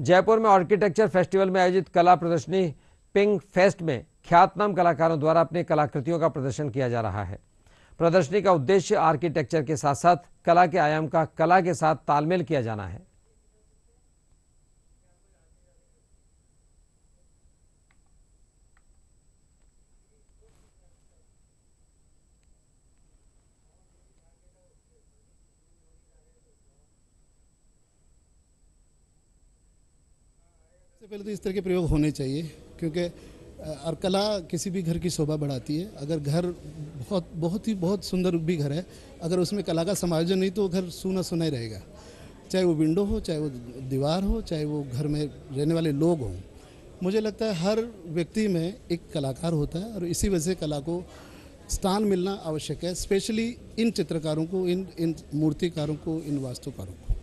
जयपुर में architecture festival में आयोजित कला प्रदर्शनी पिंग फेस्ट में ख्यातनाम कलाकारों द्वारा अपनी कलाकृतियों का प्रदर्शन किया जा रहा है प्रदर्शनी का उद्देश्य आर्किटेक्चर के साथ साथ कला के आयाम का कला के साथ तालमेल किया जाना है सबसे पहले तो इस तरह के प्रयोग होने चाहिए क्योंकि और कला किसी भी घर की शोभा बढ़ाती है अगर घर बहुत बहुत ही बहुत सुंदर भी घर है अगर उसमें कला का समायोजन नहीं तो घर सूना सुना ही रहेगा चाहे वो विंडो हो चाहे वो दीवार हो चाहे वो घर में रहने वाले लोग हों मुझे लगता है हर व्यक्ति में एक कलाकार होता है और इसी वजह से कला को स्थान मिलना आवश्यक है स्पेशली इन चित्रकारों को इन इन मूर्तिकारों को इन वास्तुकारों को